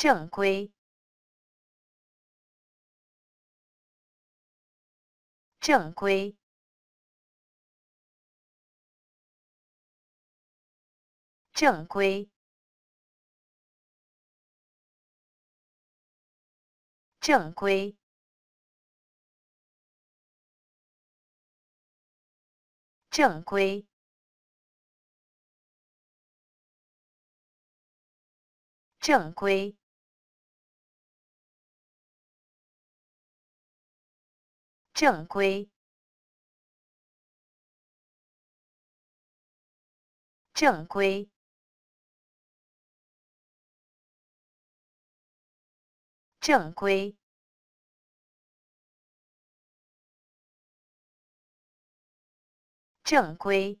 正规，正规，正规，正规，正规，正规。正规，正规，正规，正规。